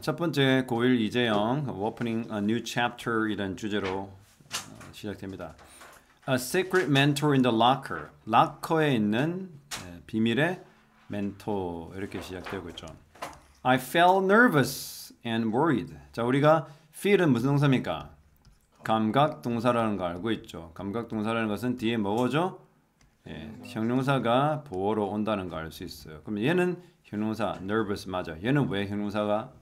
첫 번째 고일 이재영 Opening a New Chapter 이런 주제로 어, 시작됩니다. A Secret Mentor in the Locker 락커에 있는 예, 비밀의 멘토 이렇게 시작되고 있죠. I felt nervous and worried. 자 우리가 feel은 무슨 동사입니까? 감각 동사라는 거 알고 있죠. 감각 동사라는 것은 뒤에 뭐죠? 예, 형용사가 보어로 온다는 거 알 수 있어요. 그럼 얘는 형용사 nervous 맞아. 얘는 왜 형용사가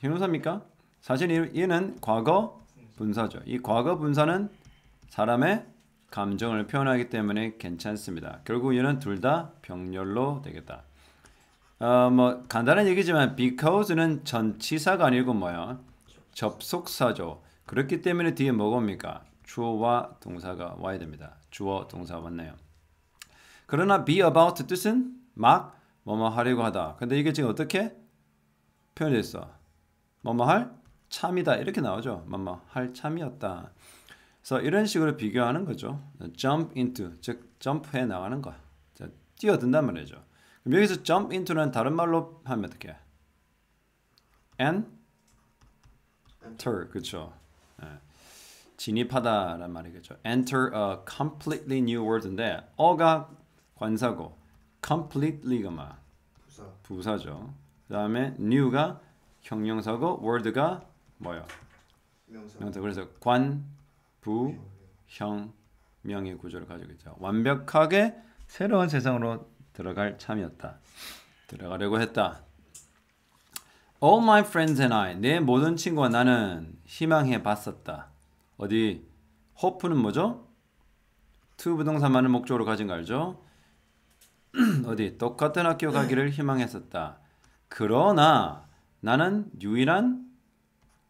형용사입니까? 사실 얘는 과거 분사죠. 이 과거 분사는 사람의 감정을 표현하기 때문에 괜찮습니다. 결국 얘는 둘 다 병렬로 되겠다. 어, 뭐 간단한 얘기지만 because는 전치사가 아니고 뭐야? 접속사죠. 그렇기 때문에 뒤에 뭐가 옵니까? 주어와 동사가 와야 됩니다. 주어 동사 왔네요. 그러나 be about 뜻은 막 뭐뭐 하려고 하다. 근데 이게 지금 어떻게 표현됐어? 뭐뭐 할 참이다 이렇게 나오죠. 뭐뭐 할 참이었다. 그래서 이런 식으로 비교하는 거죠. jump into 즉 점프해 나가는 거. 자, 뛰어든단 말이죠. 그럼 여기서 jump into는 다른 말로 하면 어떻게? enter 그렇죠. 예. 진입하다란 말이겠죠. enter a completely new world인데 어가 관사고 completely가 막 부사. 부사죠. 그다음에 new가 형용사고 word가 뭐야? 명사. 그래서 관, 부, 형, 명의 구조를 가지고 있죠. 완벽하게 새로운 세상으로 들어갈 참이었다. 들어가려고 했다. All my friends and I, 내 모든 친구와 나는 희망해 봤었다. 어디 hope는 뭐죠? to 부동산만을 목적으로 가진 거 알죠? 어디 똑같은 학교 가기를 희망했었다. 그러나 나는 유일한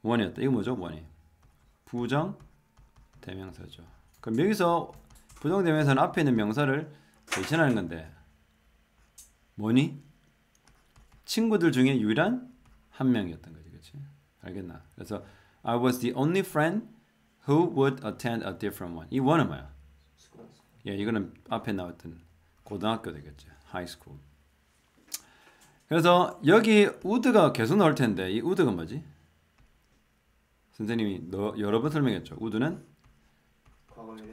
원이었다. 이거 뭐죠? 원이. 부정 대명사죠. 그럼 여기서 부정 대명사는 앞에 있는 명사를 대신하는 건데 뭐니? 친구들 중에 유일한 한 명이었던 거지. 그렇지? 알겠나? 그래서 I was the only friend who would attend a different one. 이 원은 뭐야? 예, 이거는 앞에 나왔던 고등학교 되겠죠. high school. 그래서 여기 우드가 계속 나올 텐데 이 우드가 뭐지? 선생님이 너, 여러 번 설명했죠. 우드는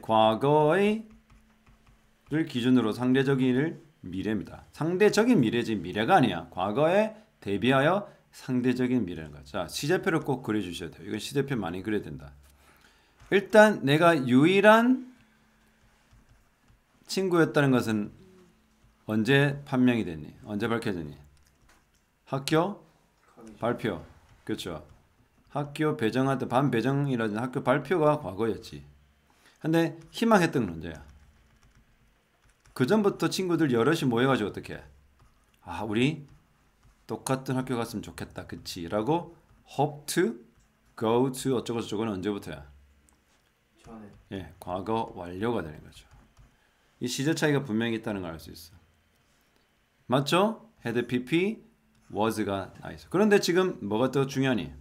과거의 를 기준으로 상대적인 미래입니다. 상대적인 미래지 미래가 아니야. 과거에 대비하여 상대적인 미래는 거죠. 자, 시제표를 꼭 그려주셔야 돼요. 이건 시제표 많이 그려야 된다. 일단 내가 유일한 친구였다는 것은 언제 판명이 됐니? 언제 밝혀졌니? 학교 발표. 그렇죠. 학교 배정할 때 반배정이라든 지 학교 발표가 과거였지. 근데 희망했던 문제야. 그 전부터 친구들 여럿이 모여가지고 어떻게? 아 우리 똑같은 학교 갔으면 좋겠다, 그치?라고 hope to go to 어쩌고 저쩌고는 언제부터야? 전에. 예, 과거 완료가 되는 거죠. 이 시제 차이가 분명히 있다는 걸 알 수 있어. 맞죠? had pp was가 나 있어. 그런데 지금 뭐가 더 중요하니?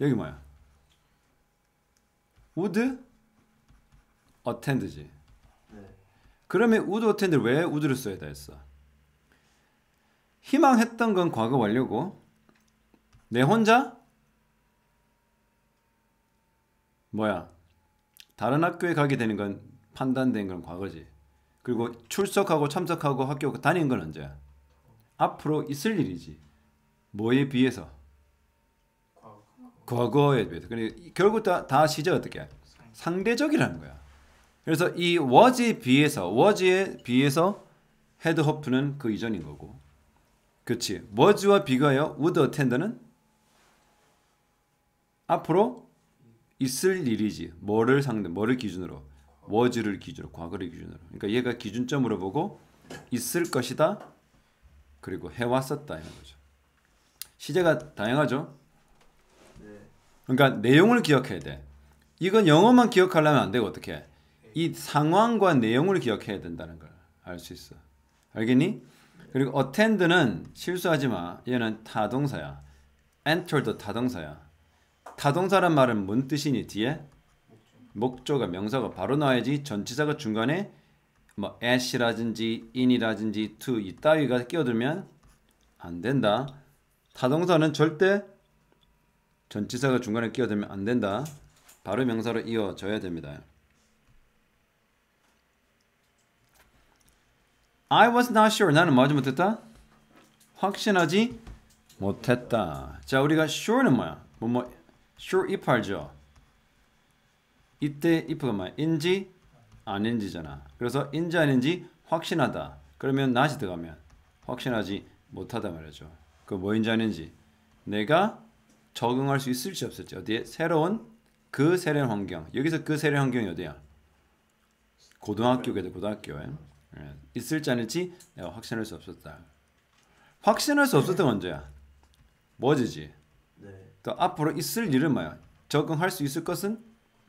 여기 뭐야? would attend지. 네. 그러면 would attend 왜 would를 써야 돼 했어? 희망했던 건 과거 완료고 내 혼자 뭐야? 다른 학교에 가게 되는 건 판단된 건 과거지. 그리고 출석하고 참석하고 학교 다닌 건 언제야? 앞으로 있을 일이지. 뭐에 비해서? 과거. 과거에 비해서. 그러 결국 다, 다 시제 어떻게? 상대적이라는 거야. 그래서 이 was에 비해서, was에 비해서 헤드허프는 그 이전인 거고. 그렇지. was와 비교하여 would attend는 앞으로 있을 일이지. 뭐를 상대, 뭐를 기준으로? was를 기준으로, 과거를 기준으로. 그러니까 얘가 기준점으로 보고 있을 것이다. 그리고 해왔었다 이런 거죠. 시제가 다양하죠. 네. 그러니까 내용을 기억해야 돼. 이건 영어만 기억하려면 안 되고 어떻게? 이 상황과 내용을 기억해야 된다는 걸 알 수 있어. 알겠니? 그리고 attend는 실수하지 마. 얘는 타동사야. enter도 타동사야. 타동사란 말은 뭔 뜻이니 뒤에? 목조가 명사가 바로 나와야지 전치사가 중간에 뭐 as라든지 in이라든지 to 이따위가 끼어들면 안 된다. 타동사는 절대 전치사가 중간에 끼어들면 안 된다. 바로 명사로 이어져야 됩니다. I was not sure. 나는 뭐하지 못했다? 확신하지 못했다. 자, 우리가 sure는 뭐야? 뭐, 뭐, sure if 알죠? 이때 if가 뭐야? 인지 아닌지잖아. 그래서 인지 아닌지 확신하다. 그러면 나지 들어가면 확신하지 못하다 말이죠. 그 뭐인지 아닌지 내가 적응할 수 있을지 없을지 어디에 새로운 그 세련 환경 여기서 그 세련 환경이 어디야? 고등학교겠죠 고등학교에 예. 있을지 아닐지 내가 확신할 수 없었다. 확신할 수 없었던 언제야? 뭐지지? 네. 또 앞으로 있을 일은 뭐야? 적응할 수 있을 것은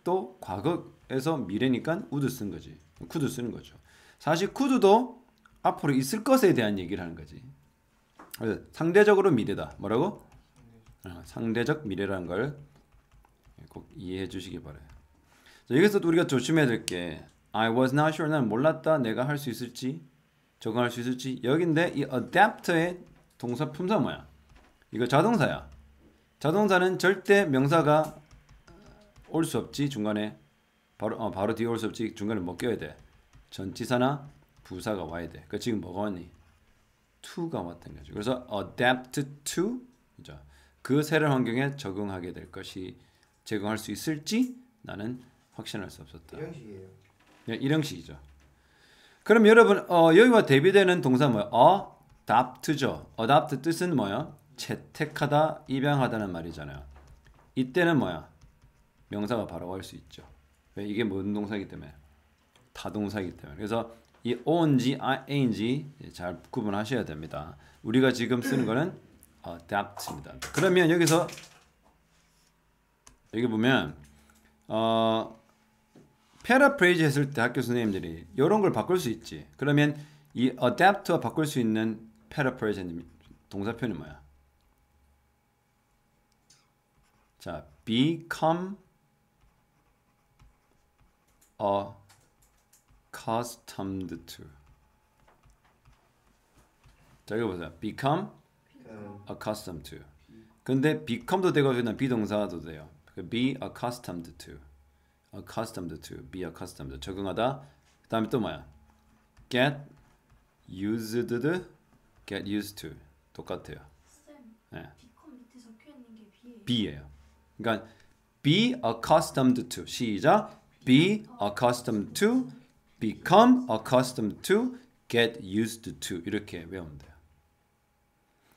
또 과거 그래서 미래니까 우드 쓴 거지. 쿠드 쓰는 거죠. 사실 쿠드도 앞으로 있을 것에 대한 얘기를 하는 거지. 상대적으로 미래다. 뭐라고? 어, 상대적 미래라는 걸 꼭 이해해 주시기 바래요. 자, 여기서 또 우리가 조심해야 될 게 I was not sure. 난 몰랐다. 내가 할 수 있을지 적응할 수 있을지. 여기인데 이 adapt의 동사 품사 뭐야? 이거 자동사야. 자동사는 절대 명사가 올 수 없지 중간에 바로 어, 바로 뒤에 올 수 없지 중간에 뭐 껴야 돼 전치사나 부사가 와야 돼. 그 지금 뭐가 왔니? to가 왔던 거죠. 그래서 adapt to 그죠? 그 새로운 환경에 적응하게 될 것이 적응할 수 있을지 나는 확신할 수 없었다. 일형식이에요. 예, 일형식이죠. 그럼 여러분 어, 여기와 대비되는 동사 뭐야? adapt죠. adapt 뜻은 뭐야? 채택하다, 입양하다는 말이잖아요. 이때는 뭐야? 명사가 바로 할수 있죠. 왜 이게 뭔동사이기 때문에 다동사이기 때문에 그래서 이 on지 아, ing지 잘 구분하셔야 됩니다. 우리가 지금 쓰는 거는 adapt입니다. 그러면 여기서 여기 보면 어 paraphrase 했을 때 학교 선생님들이 이런 걸 바꿀 수 있지. 그러면 이 adapt와 바꿀 수 있는 paraphrase 동사표는 뭐야? 자, become accustomed to. 자 읽어보세요. become accustomed to. 근데 become도 되고 그냥 비동사도 돼요. be accustomed to. accustomed to. be accustomed. 적응하다. 그 다음에 또 뭐야? get used to. get used to. 똑같아요. 쌤, 네. become 밑에 적혀있는 게 be예요. be예요. 그러니까 be accustomed to. 시작. be accustomed to, become accustomed to, get used to 이렇게 외우면 돼요.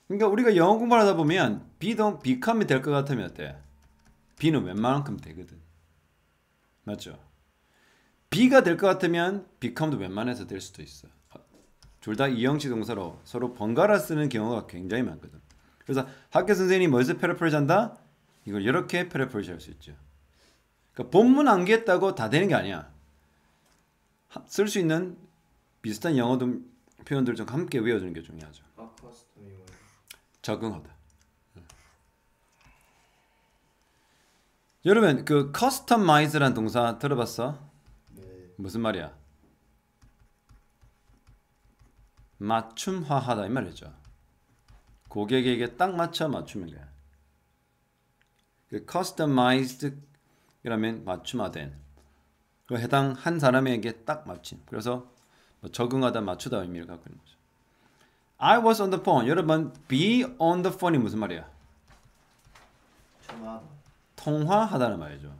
그러니까 우리가 영어 공부 하다 보면 be도 become이 될 것 같으면 어때? be는 웬만큼 되거든. 맞죠? be가 될 것 같으면 become도 웬만해서 될 수도 있어. 둘다 이형식 동사로 서로 번갈아 쓰는 경우가 굉장히 많거든. 그래서 학교 선생님이 멀리서 패러프레이한다 이걸 이렇게 패러프레이할 수 있죠. 그러니까 본문 암기했다고 다 되는 게 아니야. 쓸 수 있는 비슷한 영어 표현들 좀 함께 외워주는 게 중요하죠. 적응하다. 여러분 그 c u s t o m 란 동사 들어봤어? 네. 무슨 말이야? 맞춤화하다 이 말이죠. 고객에게 딱 맞춰 맞추는 거야. 그 c u s t o m 이러면 맞춤화된 그 해당 한 사람에게 딱 맞춘 그래서 뭐 적응하다 맞추다 의미를 갖고 있는 거죠 I was on the phone 여러분 be on the phone이 무슨 말이야? 전화. 통화하다는 말이죠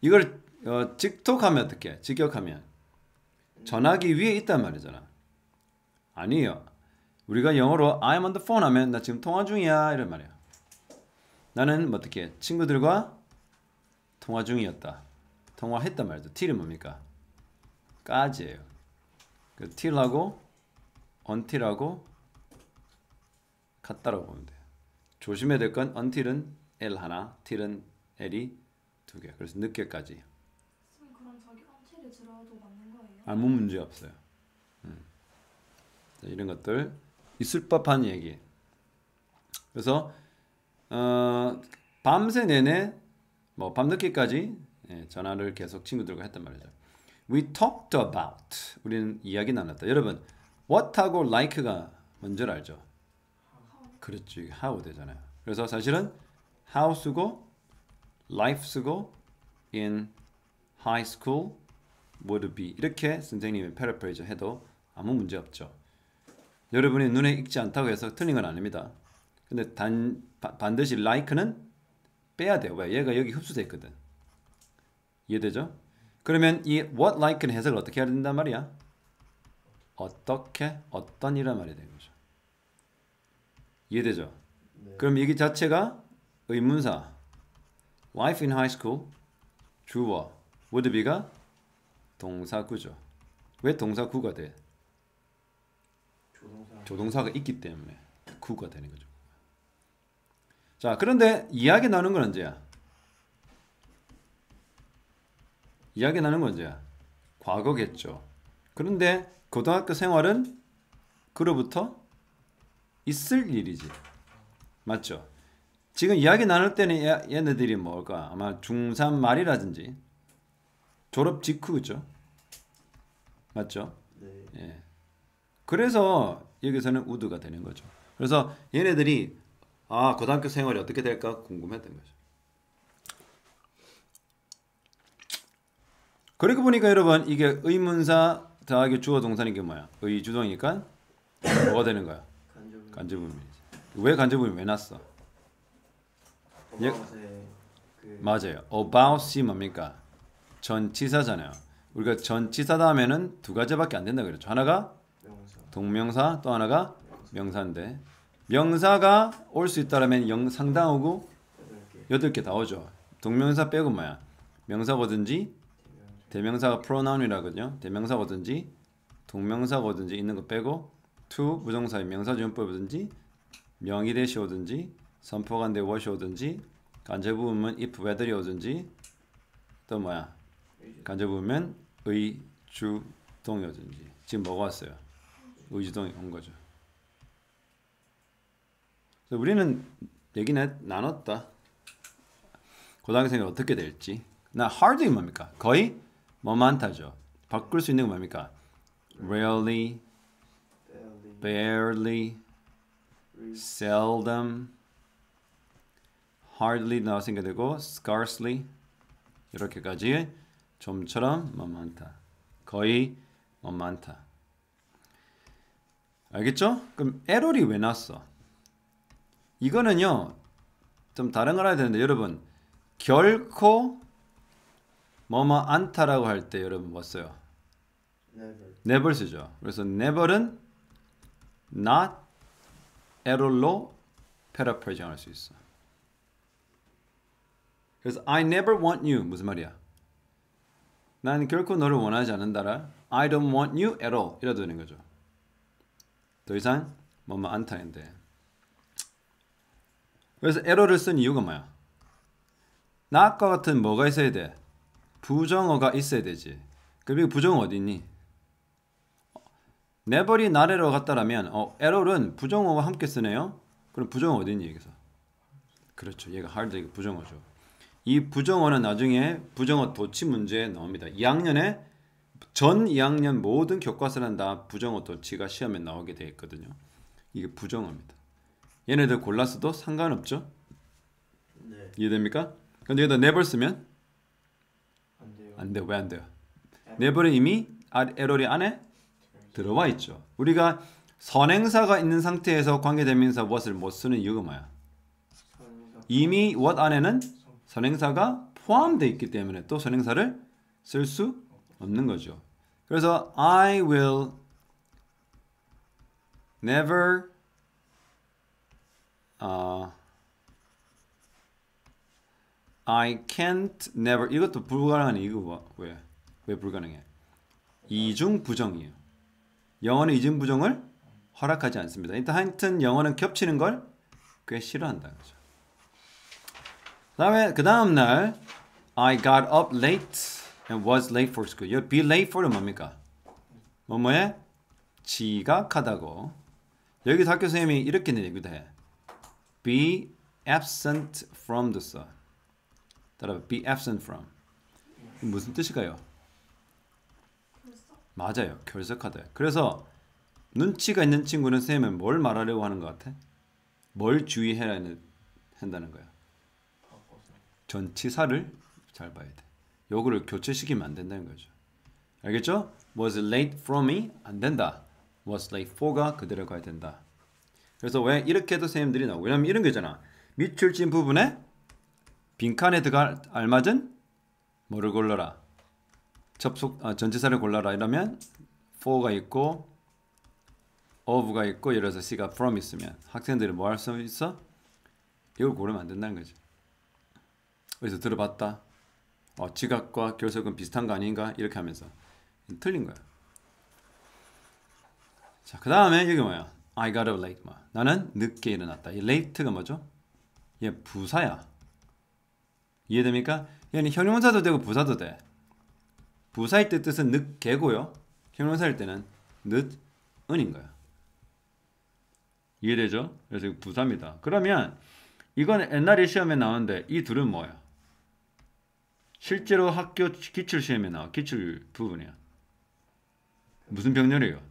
이걸 어, 직톡하면 어떻게 직역하면 전화기 위에 있단 말이잖아 아니에요 우리가 영어로 I'm on the phone 하면 나 지금 통화 중이야 이런 말이야 나는 뭐 어떻게 친구들과 통화 중이었다. 통화했단 말이죠. T는 뭡니까? 까지예요. 그 till하고 until하고 같다라고 보면 돼요. 조심해야 될건 until은 L 하나, till은 L이 두 개. 그래서 늦게까지. 그럼 저기 until이 들어도 맞는 거예요? 아무 문제 없어요. 음. 이런 것들 있을 법한 얘기. 그래서 어, 밤새 내내 뭐 밤늦게까지 예, 전화를 계속 친구들과 했단 말이죠. We talked about. 우리는 이야기 나눴다. 여러분, what하고 like가 뭔지 알죠? 그렇지, how 되잖아요. 그래서 사실은 how 쓰고 life 쓰고 in high school would be 이렇게 선생님이 패러프레이즈 해도 아무 문제 없죠. 여러분이 눈에 익지 않다고 해서 틀린 건 아닙니다. 근데 단, 바, 반드시 like는 빼야 돼요. 왜? 얘가 여기 흡수돼 있거든. 이해되죠? 그러면 이 what like는 해석을 어떻게 해야 된단 말이야? 어떻게 어떤 이란 말이 되는 거죠. 이해되죠? 네. 그럼 이게 자체가 의문사 life in high school 주어 would be가 동사구죠. 왜 동사구가 돼? 조동사. 조동사가 있기 때문에 구가 되는 거죠. 자, 그런데 이야기 나는건 언제야? 이야기 나눈 건 언제야? 과거겠죠. 그런데 고등학교 생활은 그로부터 있을 일이지. 맞죠? 지금 이야기 나눌 때는 얘네들이 뭘까? 아마 중3 말이라든지 졸업 직후죠. 맞죠? 네. 예. 그래서 여기서는 우드가 되는 거죠. 그래서 얘네들이 아 고등학교 생활이 어떻게 될까 궁금했던 거죠. 그러고 보니까 여러분 이게 의문사 더하기 주어 동사는 게 뭐야? 의주동이니까 뭐가 되는 거야? 간접음이지. 왜 간접음이 왜 났어? 예, 그... 맞아요. about이 뭡니까? 전치사잖아요. 우리가 전치사 다음에는 두 가지밖에 안 된다 그랬죠. 하나가 동명사, 또 하나가 명사인데 명사가 올 수 있다라면 영 상당하고 8개 다 오죠. 동명사 빼고 뭐야? 명사거든지 대명사가 p r o n 이라거든요 대명사거든지 동명사거든지 있는 거 빼고 t 부정사의 명사지문법이든지 명이 대시오든지 선포관대 워시오든지 간접부분은 if whether이 오든지 또 뭐야? 간접부분은 의주동이 오든지 지금 먹어왔어요. 의주동이 온 거죠. 그래서 우리는 얘기 나눴다. 고등학생이 어떻게 될지. 나 hardly 뭡니까? 거의 뭐 많다죠. 바꿀 수 있는 건 뭡니까? rarely, barely, seldom, hardly 나왔으니 되고 scarcely 이렇게까지 좀처럼 뭐 많다. 거의 뭐 많다. 알겠죠? 그럼 e r r 왜 났어? 이거는요 좀 다른 걸 해야 되는데 여러분 결코 뭐뭐 안타라고 할 때 여러분 뭐 써요? never. never 쓰죠 그래서 never은 not error로 패러프레할수 있어 그래서 I never want you 무슨 말이야? 난 결코 너를 원하지 않는다라 I don't want you at all 이래도 되는 거죠 더 이상 뭐뭐 안타인데 그래서 에러를 쓴 이유가 뭐야? 나과 같은 뭐가 있어야 돼? 부정어가 있어야 되지. 그럼 이 부정어 어디 있니? n e v 나래로 갔다라면 어, e r r 부정어와 함께 쓰네요. 그럼 부정어 어디 있니 여기서? 그렇죠. 얘가 h a 부정어죠. 이 부정어는 나중에 부정어 도치 문제에 나옵니다. 2학년에 전 2학년 모든 교과서는 다 부정어 도치가 시험에 나오게 되어 있거든요. 이게 부정어입니다. 얘네들 골랐어도 상관없죠. 네. 이해됩니까? 근데 여기다 never 쓰면 안 돼요. 안돼왜 안 돼요? never은 이미 에러리 아, 안에 그렇죠. 들어와 있죠. 우리가 선행사가 있는 상태에서 관계대명사 what을 못 쓰는 이유가 뭐야? 이미 what 안에는 선행사가 포함되어 있기 때문에 또 선행사를 쓸 수 없는 거죠. 그래서 I will never 아 어, I can't never 이것도 불가능한 이거가 뭐, 왜? 왜 불가능해? 이중 부정이에요. 영어는 이중 부정을 허락하지 않습니다. 일단 하여튼 영어는 겹치는 걸 꽤 싫어한다. 그죠? 다음에 그 다음 날 I got up late and was late for school. 이 be late for는 뭡니까? 뭐뭐에 지각하다고. 여기 학교 선생님이 이렇게 얘기도 해. be absent from the sun. 따라서 be absent from. 무슨 뜻일까요? 맞아요. 결석하다. 그래서 눈치가 있는 친구는 쌤은 뭘 말하려고 하는 것 같아? 뭘 주의해야 한다는 거야. 전치사를 잘 봐야 돼. 요거를 교체시키면 안 된다는 거죠. 알겠죠? was late f o m me 안 된다. was late for가 그대로 가야 된다. 그래서 왜 이렇게 도선생님들이 나오고 왜냐면 이런 거잖아 밑줄 친 부분에 빈칸에 들어갈 알맞은 뭐를 골라라 접속 아, 전치사를 골라라 이러면 for가 있고 of가 있고 예를 들어서 c가 from 있으면 학생들이 뭐 할 수 있어? 이걸 고르면 안 된다는 거지 어디서 들어봤다 어, 지각과 결석은 비슷한 거 아닌가 이렇게 하면서 틀린 거야 자 그 다음에 여기 뭐야 I got up late. 나는 늦게 일어났다. 이 late가 뭐죠? 얘 부사야. 이해됩니까? 얘는 형용사도 되고 부사도 돼. 부사일 때 뜻은 늦게고요. 형용사일 때는 늦은인 거야. 이해되죠? 그래서 이거 부사입니다. 그러면 이건 옛날에 시험에 나오는데 이 둘은 뭐야? 실제로 학교 기출 시험에 나와 기출 부분이야. 무슨 병렬이에요?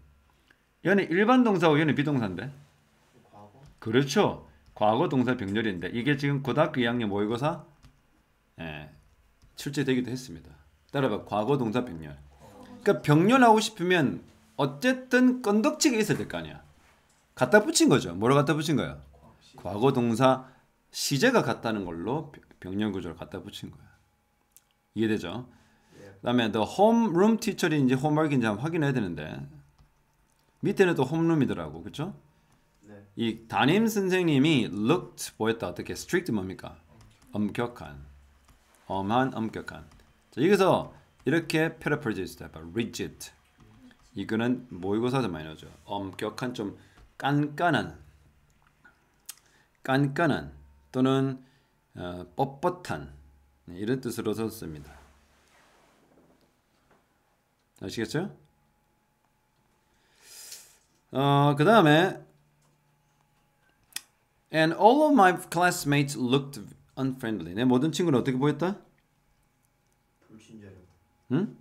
얘는 일반 동사고 얘는 비동사인데. 과거. 그렇죠. 과거 동사 병렬인데 이게 지금 고등학교 2학년 모의고사 예, 출제되기도 했습니다. 따라봐 과거 동사 병렬. 그러니까 병렬하고 싶으면 어쨌든 건덕지가 있어야 될 거 아니야. 갖다 붙인 거죠. 뭐로 갖다 붙인 거야? 과거 동사 시제가 같다는 걸로 병렬 구조를 갖다 붙인 거야. 이해되죠? 예. 그다음에 the homeroom teacher인지 homework인지 한번 확인해야 되는데 밑에는 또 홈룸이더라고 그쵸? 네. 이 담임 선생님이 looked 뭐였다 어떻게 strict 뭡니까? 엄격한 엄한 엄격한 자 여기서 이렇게 paraphrase 있 해봐 rigid 이거는 모의고사도 많이 나오죠 엄격한 좀 깐깐한 깐깐한 또는 어, 뻣뻣한 네, 이런 뜻으로 썼습니다 아시겠죠? 어, 그 다음에 And all of my classmates looked unfriendly. 내 모든 친구는 어떻게 보였다? 불친절해. 응?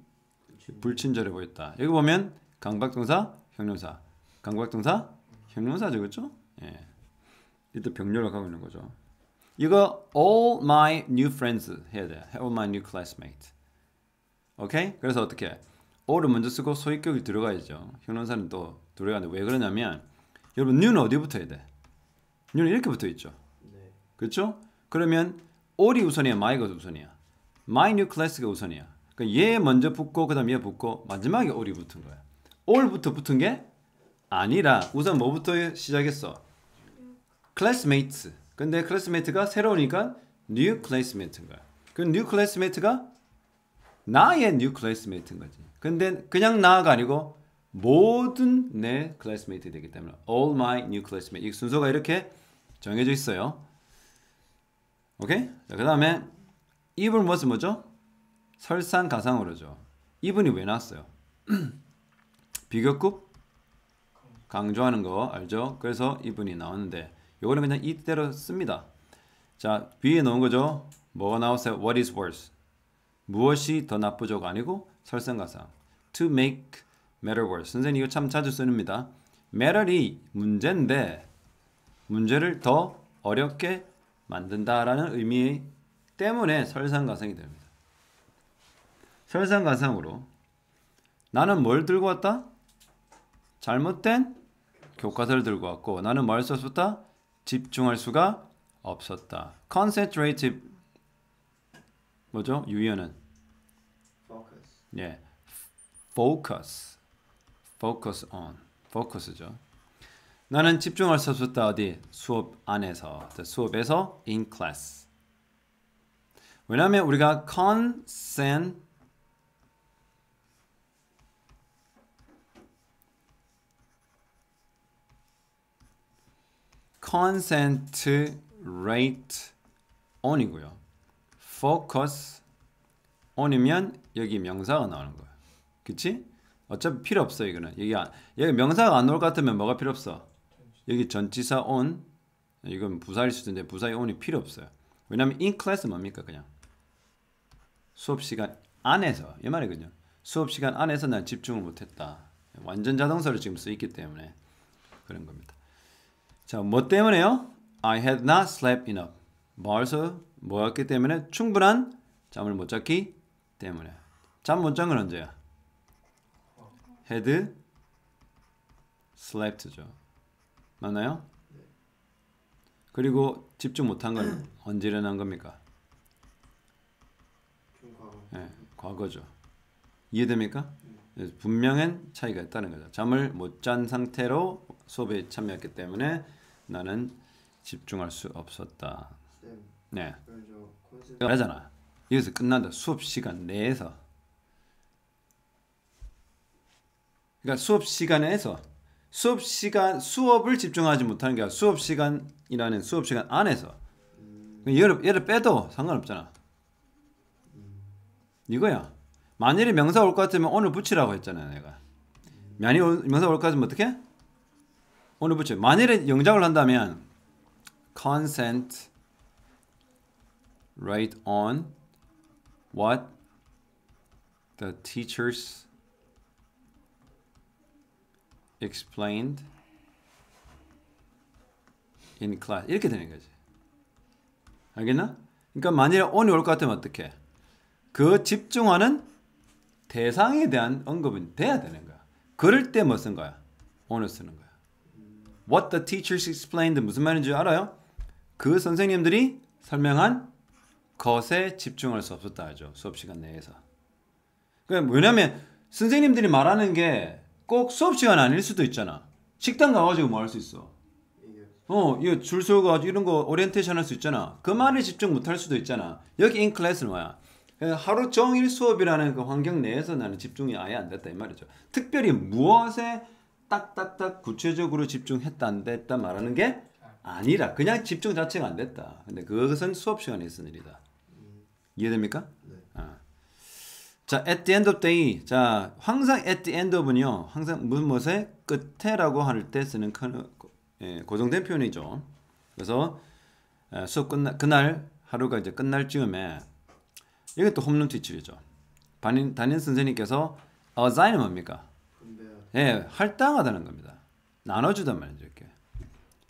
불친절해, 불친절해 보였다. 여기 보면 강박동사, 형용사. 강박동사, 형용사죠, 그렇죠? 예. 일단 병렬을 하고 있는 거죠. 이거 all my new friends 해야 돼. All my new classmate. 오케이? 그래서 어떻게? all을 먼저 쓰고 소유격이 들어가야죠. 형용사는 또 노래가 는데왜 그러냐면 여러분 뉴는 어디 붙어야 돼? 눈 이렇게 붙어 있죠. 네. 그렇죠? 그러면 올이 우선이야, my가 우선이야. my new c 가 우선이야. 그러니까 얘 먼저 붙고 그다음 얘 붙고 마지막에 올이 붙은 거야. 올부터 붙은 게 아니라 우선 뭐부터 시작했어? c l a s s m 근데 c l a s s m 가 새로우니까 new c l a s 인 거야. 그 new c l a s 가 나의 new c l a s 인 거지. 근데 그냥 나가 아니고 모든 내 클래스메이트 되기 때문에 all my new classmate 이 순서가 이렇게 정해져 있어요. 오케이? 자, 그다음에 이분 무슨 뭐죠? 설상가상으로죠. 이분이 왜 났어요? 비교급 강조하는 거 알죠? 그래서 이분이 나오는데 요거는 그냥 이대로 씁니다. 자, 위에 넣은 거죠. 뭐가 나왔어요? What is worse? 무엇이 더 나쁘죠가 아니고 설상가상. To make matter s e 선생님 이거 참 자주 쓰는입니다. m a t t 이 문제인데 문제를 더 어렵게 만든다라는 의미 때문에 설상가상이 됩니다. 설상가상으로 나는 뭘 들고 왔다? 잘못된 교과서를 들고 왔고 나는 뭘수 없었다? 집중할 수가 없었다. concentrative 뭐죠? 유연은 focus. 예. focus. focus on, focus죠. 나는 집중할 수 없었다 어디 수업 안에서 수업에서 in class. 왜냐하면 우리가 consent consent rate on이고요. focus on이면 여기 명사가 나오는 거예요. 그치? 어차피 필요 없어 이거는 여기 안, 여기 명사가 안올것 같으면 뭐가 필요 없어 여기 전치사 on 이건 부사일 수도 있는데 부사의 on이 필요 없어요 왜냐면 하 in class 뭡니까 그냥 수업 시간 안에서 이 말이거든요 수업 시간 안에서 난 집중을 못했다 완전 자동사를 지금 쓰있기 때문에 그런 겁니다 자 뭐 때문에요? I had not slept enough 벌써 뭐였기 때문에 충분한 잠을 못 잤기 때문에 잠 못 잔 건 언제야? had slapt죠. 맞나요? 그리고 집중 못한 건 언제 일어난 겁니까? 과 예, 과거죠. 이해됩니까? 네. 분명한 차이가 있다는 거죠. 잠을 못 잔 상태로 수업에 참여했기 때문에 나는 집중할 수 없었다. 네. 말하잖아. 여기서 끝난다. 수업 시간 내에서 그러니까 수업 시간에서 수업 시간 수업을 집중하지 못하는 게 아니라 수업 시간이라는 수업 시간 안에서 그러니까 얘를 얘를 빼도 상관없잖아. 이거야. 만일에 명사 올 것 같으면 오늘 붙이라고 했잖아 내가. 만일 명사 올것 같으면 어떻게? 오늘 붙여. 만일에 영작을 한다면 consent write on what the teachers explained in class 이렇게 되는 거지. 알겠나? 그러니까 만일에 o 올것 같으면 어떻게? 그 집중하는 대상에 대한 언급은 돼야 되는 거야. 그럴 때뭐쓴 거야? o n 쓰는 거야. What the teachers explained 무슨 말인지 알아요? 그 선생님들이 설명한 것에 집중할 수 없었다 하죠. 수업 시간 내에서. 그러니까 왜냐면 선생님들이 말하는 게꼭 수업 시간 아닐 수도 있잖아. 식당 가가지고 뭐 할 수 있어? 어, 이거 줄 서가지고 이런 거 오리엔테이션 할 수 있잖아. 그 말에 집중 못 할 수도 있잖아. 여기 인 클래스는 뭐야? 그 하루 종일 수업이라는 그 환경 내에서 나는 집중이 아예 안 됐다 이 말이죠. 특별히 무엇에 딱딱딱 구체적으로 집중했다 안 됐다 말하는 게 아니라 그냥 집중 자체가 안 됐다. 근데 그것은 수업 시간에 있은 일이다. 음. 이해됩니까? 자, at the end of day. 자, 항상 at the end of은요. 항상 무슨 무의 끝에라고 할 때 쓰는 예, 고정된 표현이죠. 그래서 예, 수업 끝나 그날 하루가 이제 끝날 즈음에 이게 또 홈런 티치죠. 담임 담임 선생님께서 어사인은 뭡니까? 예, 할당하다는 겁니다. 나눠주단 말이죠, 이렇게.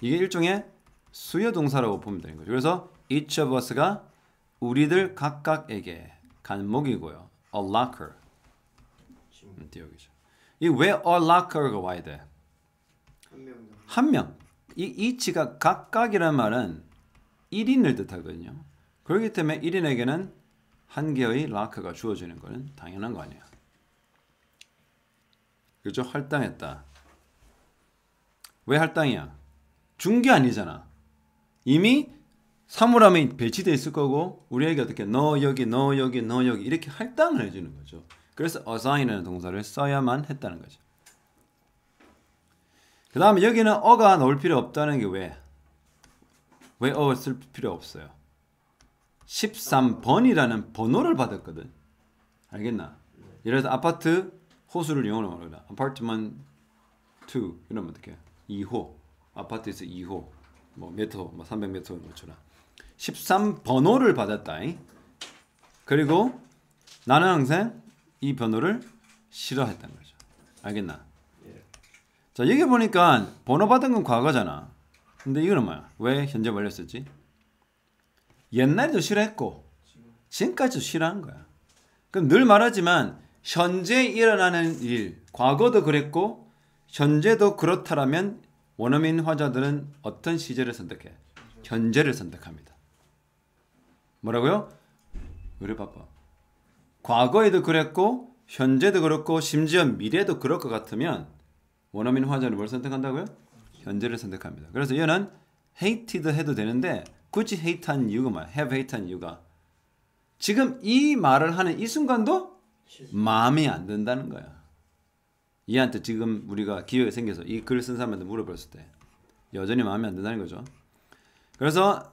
이게 일종의 수요 동사라고 보면 되는 거죠. 그래서 each of us가 우리들 각각에게 간목이고요. a locker. 띄우기죠. 이왜 a locker가 와야 돼? 한 명. 이, 이 치가 각각이란 말은 1인을 뜻하거든요. 그렇기 때문에 1인에게는 한 개의 라크가 주어지는 것은 당연한 거 아니야. 그죠? 할당했다. 왜 할당이야? 준 게 아니잖아. 이미 사물함이 배치되어 있을 거고 우리에게 어떻게 너 여기 너 여기 너 여기 이렇게 할당을 해주는 거죠. 그래서 assign이라는 동사를 써야만 했다는 거죠. 그 다음에 여기는 어가 넣을 필요 없다는 게 왜? 왜어가쓸 필요 없어요? 13번이라는 번호를 받았거든. 알겠나? 예를 들어 서 아파트 호수를 이용하는 거나 apartment 2 이러면 어떻게 해? 2호 아파트에서 2호 뭐 메터 뭐 300m 이런 것처럼 13번호를 받았다. 그리고 나는 항상 이 번호를 싫어했던 거죠. 알겠나? 예. 자, 여기 보니까 번호 받은 건 과거잖아. 근데 이거는 뭐야? 왜 현재 걸렸었지? 옛날에도 싫어했고 지금까지도 싫어한 거야. 그럼 늘 말하지만 현재 일어나는 일, 과거도 그랬고 현재도 그렇다라면 원어민 화자들은 어떤 시제를 선택해? 현재를 선택합니다. 뭐라고요? 의 바빠. 과거에도 그랬고 현재도 그렇고 심지어 미래도 그럴 것 같으면 원어민 화자는 뭘 선택한다고요? 현재를 선택합니다. 그래서 얘는 hated 해도 되는데 굳이 hate한 이유가 뭐야? have hate한 이유가 지금 이 말을 하는 이 순간도 마음이 안 든다는 거야. 얘한테 지금 우리가 기회가 생겨서 이 글을 쓴 사람한테 물어봤을 때 여전히 마음이 안 든다는 거죠. 그래서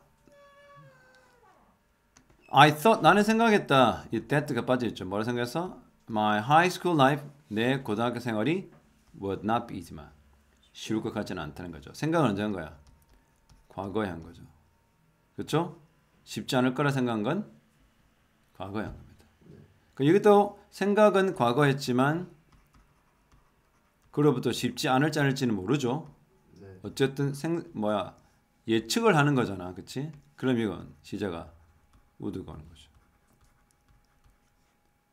I thought 나는 생각했다. 이 that가 빠져 있죠. 뭐라 생각했어? My high school life 내 고등학교 생활이 would not be e a s y 쉬울 것 같지는 않다는 거죠. 생각은 언제 한 거야? 과거에 한 거죠. 그렇죠? 쉽지 않을 거라 생각한 건 과거에 한 겁니다. 그여도 생각은 과거했지만 그로부터 쉽지 않을지 않을지는 모르죠. 네. 어쨌든 생 뭐야 예측을 하는 거잖아, 그렇지? 그럼 이건 시제가 우드가 l 하는 거죠.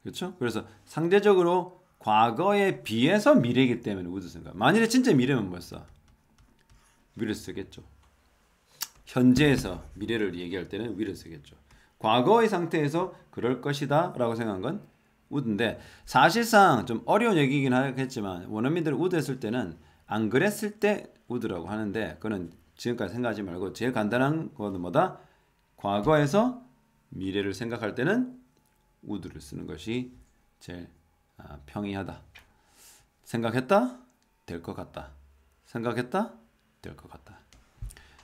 그렇죠? 그래서 상대적으로 과거에 비해서 미래이기 때문에 우드 생각. 만일에 진짜 미래면 뭘 써? 위를 쓰겠죠. 현재에서 미래를 얘기할 때는 위를 쓰겠죠. 과거의 상태에서 그럴 것이다 라고 생각한 건 우드인데 사실상 좀 어려운 얘기긴 이 하겠지만 원어민들 우드 했을 때는 안 그랬을 때 우드라고 하는데 그거는 지금까지 생각하지 말고 제일 간단한 거는 뭐다? 과거에서 미래를 생각할 때는 우드를 쓰는 것이 제일 아, 평이하다. 생각했다? 될 것 같다. 생각했다? 될 것 같다.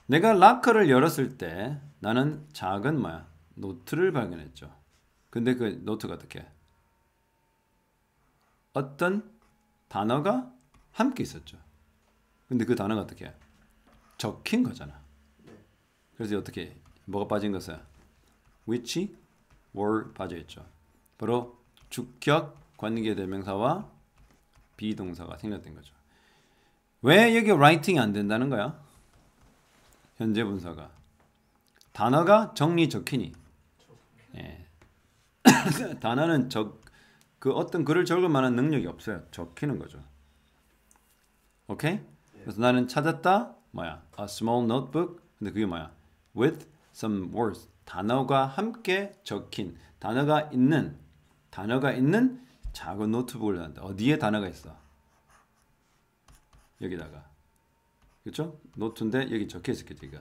내가 락커를 열었을 때 나는 작은 뭐야? 노트를 발견했죠. 근데 그 노트가 어떻게? 어떤 단어가 함께 있었죠. 근데 그 단어가 어떻게? 적힌 거잖아. 네. 그래서 어떻게 뭐가 빠진 것은 which were 빠져있죠. 바로 주격 관계 대명사와 비동사가 생략된 거죠. 왜 여기 writing이 안 된다는 거야? 현재 분사가 단어가 정리 적히니 예. 단어는 적, 그 어떤 글을 적을 만한 능력이 없어요. 적히는 거죠. 오케이? 그래서 나는 찾았다 뭐야? A small notebook 근데 그게 뭐야? With some words 단어가 함께 적힌 단어가 있는 단어가 있는 작은 노트북을 한다. 어디에 단어가 있어? 여기다가 그렇죠? 노트인데 여기 적혀 있었겠지 이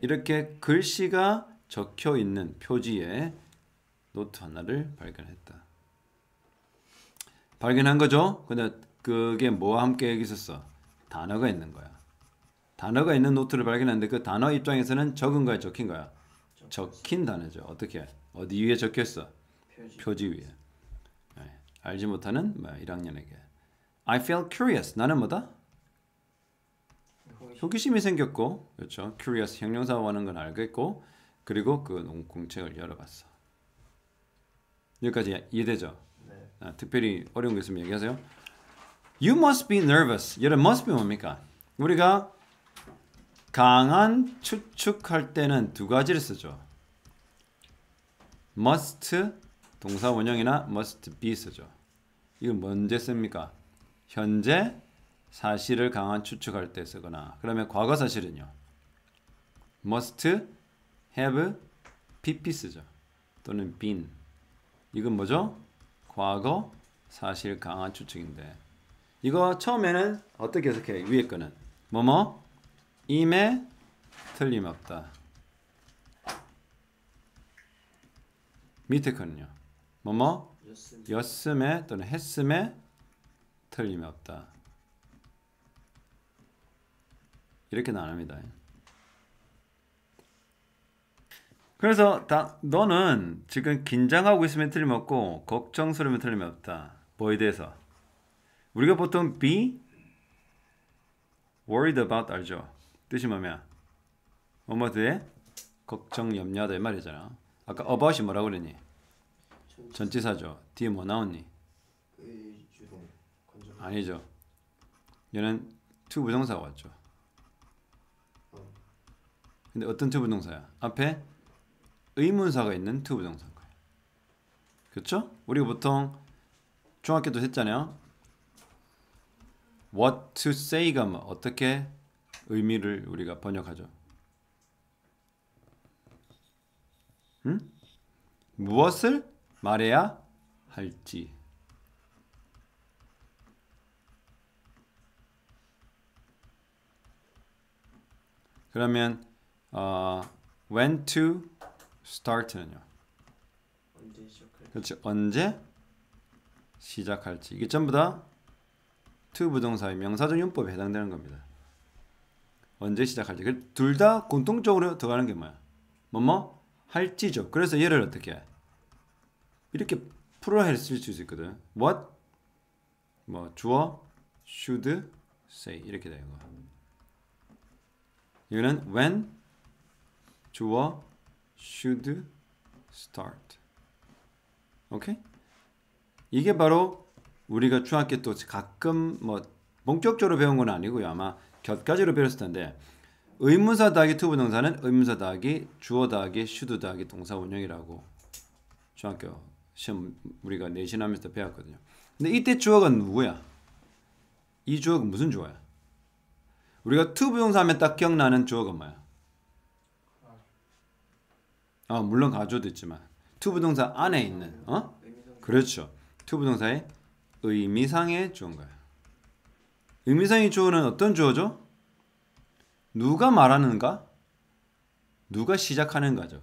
이렇게 글씨가 적혀 있는 표지에 노트 하나를 발견했다. 발견한 거죠? 근데 그게 뭐와 함께 여기 있었어? 단어가 있는 거야. 단어가 있는 노트를 발견했는데 그 단어 입장에서는 적은 거야, 적힌 거야. 적힌 단어죠. 어떻게? 어디 위에 적혔어? 표지, 표지 위에. 네. 알지 못하는 1학년에게. 뭐 I felt curious. 나는 뭐다? 호기심이 생겼고, 그렇죠. curious 형용사로 는건 알겠고, 그리고 그 공책을 열어봤어. 여기까지 이해되죠? 네. 아, 특별히 어려운 게 있으면 얘기하세요. You must be nervous. 여러 must be 뭡니까? 우리가 강한 추측할 때는 두 가지를 쓰죠. must 동사 원형이나 must be 쓰죠. 이건 언제 씁니까? 현재 사실을 강한 추측할 때 쓰거나 그러면 과거 사실은요. must have pp 쓰죠. 또는 been 이건 뭐죠? 과거 사실 강한 추측인데 이거 처음에는 어떻게 해석해? 위에 거는 뭐뭐 임에 틀림없다. 밑에 거는요. 뭐뭐 였음에 또는 했음에 틀림 없다. 이렇게 나눕니다. 그래서 다, 너는 지금 긴장하고 있으면 틀림없고 걱정스러우면 틀림없다. 뭐에 대해서? 우리가 보통 be worried about 알죠? 뜻이 뭐냐? 엄마들의 걱정, 염려하다 이 말이잖아. 아까 어 b o 이 뭐라고 그랬니? 전치사죠. 뒤에 뭐 나왔니? 아니죠. 얘는 투 부정사가 왔죠. 근데 어떤 투 부정사야? 앞에 의문사가 있는 투 부정사인 거예요. 그렇죠? 우리가 보통 중학교 때 했잖아요. what to say가 뭐 어떻게 의미를 우리가 번역하죠. 응? 무엇을 말해야 할지. 그러면 어, when to start는요. 언제 시작할? 그렇지 언제 시작할지 이게 전부 다 to 부동사의 명사적 용법에 해당되는 겁니다. 언제 시작할지. 둘 다 공통적으로 들어가는 게 뭐야? 뭐뭐 할지죠. 그래서 얘를 어떻게 해? 이렇게 풀어할 수 있거든. What? 뭐 주어 should say 이렇게 되는 거. 이거는 when 주어 should start. 오케이? 이게 바로 우리가 중학교 또 가끔 뭐 본격적으로 배운 건 아니고요. 아마 곁 가지로 배웠을 텐데 의문사 더하기 투부 동사는 의문사 더하기 주어 더하기 슈드 더하기 동사 운영이라고 중학교 시험 우리가 내신하면서 배웠거든요. 근데 이때 주어가 누구야? 이 주어가 무슨 주어야? 우리가 투부 동사 하면 딱 기억나는 주어가 뭐야? 아 물론 가져도 있지만 투부 동사 안에 있는 어? 그렇죠. 투부 동사의 의미상의 주어인 거야. 의미상의 주어는 어떤 주어죠? 누가 말하는가? 누가 시작하는가죠.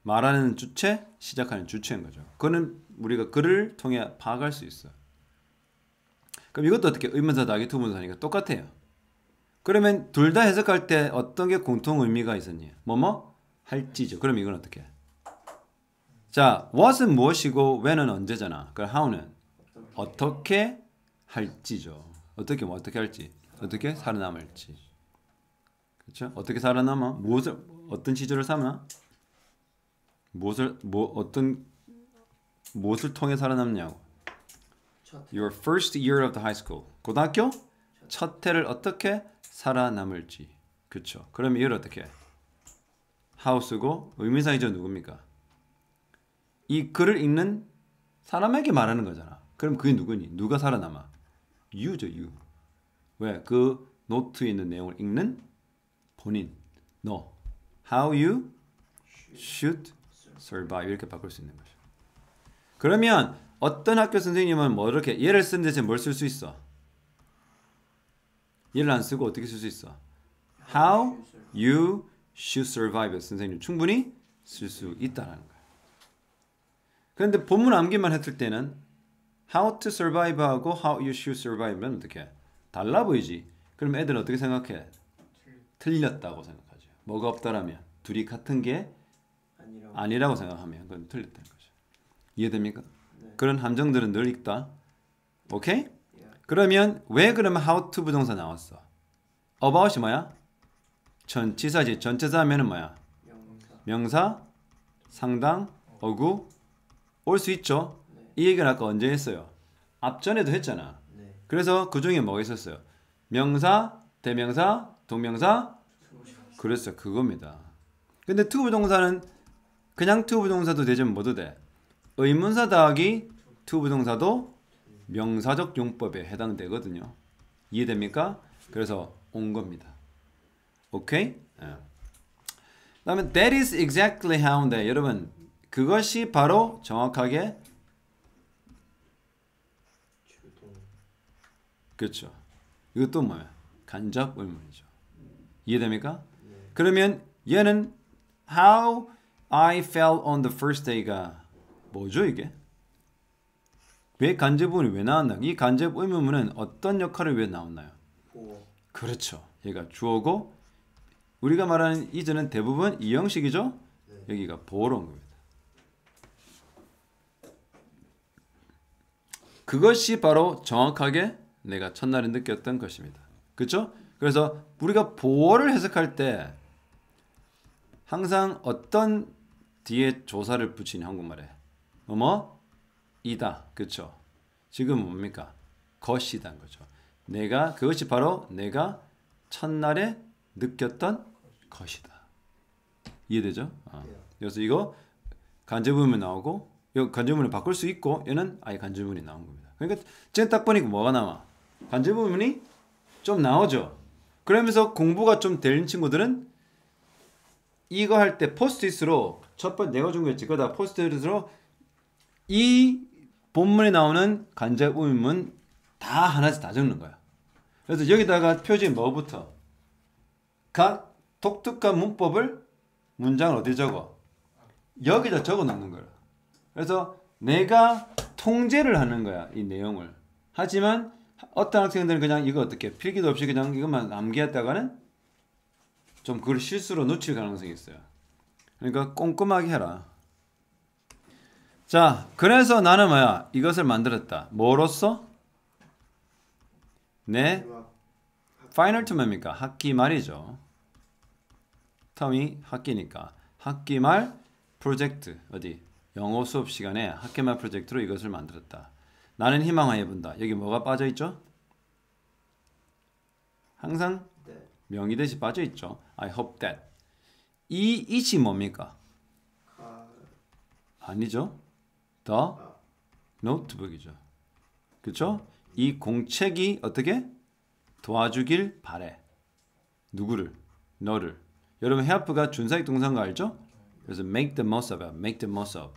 말하는 주체, 시작하는 주체인 거죠. 그거는 우리가 글을 통해 파악할 수 있어. 그럼 이것도 어떻게 의문사 다기 투문사니까 똑같아요. 그러면 둘 다 해석할 때 어떤 게 공통 의미가 있었니? 뭐뭐? 할지죠. 그럼 이건 어떻게? 자, what은 무엇이고 when은 언제잖아. 그럼 how는 어떻게 할지죠. 어떻게 뭐 어떻게 할지 어떻게 살아남을지 그렇죠? 어떻게 살아남아 무엇을 어떤 시절을 삼아 무엇을 뭐 어떤 무엇을 통해 살아남냐고 Your first year of the high school 고등학교 첫 해를 어떻게 살아남을지 그렇죠? 그럼 이걸 어떻게 하우스고 의미상이죠 누굽니까? 이 글을 읽는 사람에게 말하는 거잖아. 그럼 그게 누구니? 누가 살아남아? 유죠 유. 왜? 그 노트에 있는 내용을 읽는 본인, 너. How you should survive 이렇게 바꿀 수 있는 거죠. 그러면 어떤 학교 선생님은 뭐 이렇게 얘를 쓰 대신 뭘 쓸 수 있어? 얘를 안 쓰고 어떻게 쓸 수 있어? How you should survive 선생님 충분히 쓸 수 있다라는 거예요. 그런데 본문 암기만 했을 때는 how to survive하고 how you should survive면 어떻게? 달라 보이지. 그럼 애들은 어떻게 생각해? 틀렸다고 생각하죠. 뭐가 없다라면 둘이 같은 게 아니라고, 생각하면 그건 틀렸다는 거죠. 이해됩니까? 네. 그런 함정들은 늘 있다. 오케이? 예. 그러면 왜 그러면 how to 부정사 나왔어? about이 뭐야? 전치사지. 전치사 하면 뭐야? 명사, 명사 상당, 어구 올 수 있죠. 이 얘기를 아까 언제 했어요? 앞전에도 했잖아. 네. 그래서 그 중에 뭐가 있었어요? 명사, 대명사, 동명사. 그랬어. 그겁니다. 근데 투부 동사는 그냥 투부 동사도 되지만 뭐도 돼. 의문사 더하기 투부 동사도 명사적 용법에 해당되거든요. 이해됩니까? 그래서 온 겁니다. 오케이? 네. 예. 다음에 that is exactly how 인데 여러분 그것이 바로 정확하게 그렇죠. 이것도 뭐야? 간접 의문이죠. 이해됩니까? 그러면 얘는 how I fell on the first day가 뭐죠 이게? 왜 간접문이 왜 나왔나? 이 간접 의문문은 어떤 역할을 왜 나왔나요? 그렇죠. 얘가 주어고 우리가 말하는 이전은 대부분 이 형식이죠. 여기가 보러 온 겁니다. 그것이 바로 정확하게 내가 첫날에 느꼈던 것입니다. 그렇죠? 그래서 우리가 보어를 해석할 때 항상 어떤 뒤에 조사를 붙이 한국말에 뭐뭐 이다 그렇죠? 지금 뭡니까? 것이단 거죠. 내가 그것이 바로 내가 첫날에 느꼈던 것이다. 이해되죠? 어. 그래서 이거 간접음이 나오고 이 간접음을 바꿀 수 있고 얘는 아예 간접음이 나온 겁니다. 그러니까 지금 딱 보니까 뭐가 나와? 관절 부분이 좀 나오죠. 그러면서 공부가 좀 되는 친구들은 이거 할 때 포스트잇으로 첫 번째 내가 준 거였지. 그다 포스트잇으로 이 본문에 나오는 관절 부분 다 하나씩 다 적는 거야. 그래서 여기다가 표지 뭐부터 각 독특한 문법을 문장을 어디 적어? 여기다 적어 놓는 거야. 그래서 내가 통제를 하는 거야, 이 내용을. 하지만 어떤 학생들은 그냥 이거 어떻게 필기도 없이 그냥 이것만 암기했다가는 좀 그걸 실수로 놓칠 가능성이 있어요. 그러니까 꼼꼼하게 해라. 자, 그래서 나는 뭐야? 이것을 만들었다. 뭐로써? 네. 파이널 텀입니까? 학기 말이죠. 텀이 학기니까. 학기 말 프로젝트 어디? 영어 수업 시간에 학기 말 프로젝트로 이것을 만들었다. 나는 희망하여 본다. 여기 뭐가 빠져 있죠? 항상 네. 명의 대시 빠져 있죠. I hope that 이 이치 뭡니까? 아... 니죠 The notebook이죠. 그렇죠? 이 공책이 어떻게 도와주길 바래. 누구를? 너를. 여러분 h e l 가 준사역 동사인거 알죠? 그래서 make the most of it. make the most of.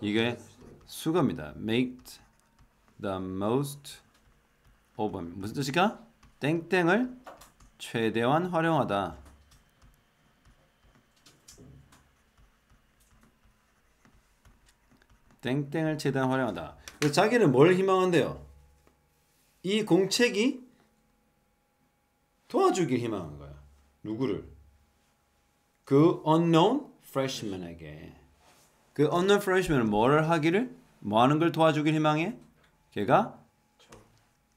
이게 수거니다 make the most of e 무슨 뜻일까? 땡땡을 최대한 활용하다. 땡땡을 최대한 활용하다. 자기는 뭘 희망한대요? 이 공책이 도와주길 희망한 거야. 누구를? 그 unknown freshman에게. 그 unknown freshman은 뭐를 하기를? 뭐 하는 걸 도와주길 희망해? 걔가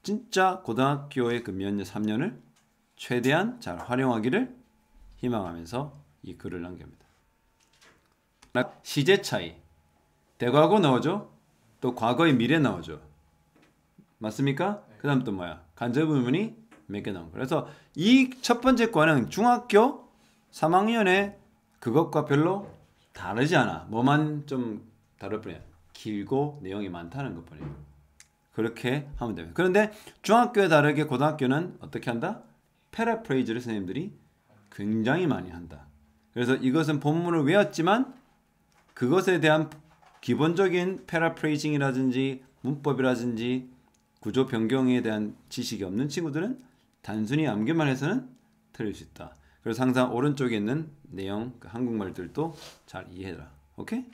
진짜 고등학교의 그몇 년, 3년을 최대한 잘 활용하기를 희망하면서 이 글을 남깁니다. 시제 차이. 대과거 나오죠? 또 과거의 미래 나오죠? 맞습니까? 네. 그 다음 또 뭐야? 간접 의문이 몇 개 나온 거. 그래서 이 첫 번째 과는 중학교 3학년에 그것과 별로 다르지 않아. 뭐만 좀 다를 뿐이야. 길고 내용이 많다는 것뿐이야. 그렇게 하면 됩니다. 그런데 중학교에 다르게 고등학교는 어떻게 한다? 패러프레이즈를 선생님들이 굉장히 많이 한다. 그래서 이것은 본문을 외웠지만 그것에 대한 기본적인 패러프레이징이라든지 문법이라든지 구조 변경에 대한 지식이 없는 친구들은 단순히 암기만 해서는 틀릴 수 있다. 그래서 항상 오른쪽에 있는 내용, 그 한국말들도 잘 이해해라. 오케이?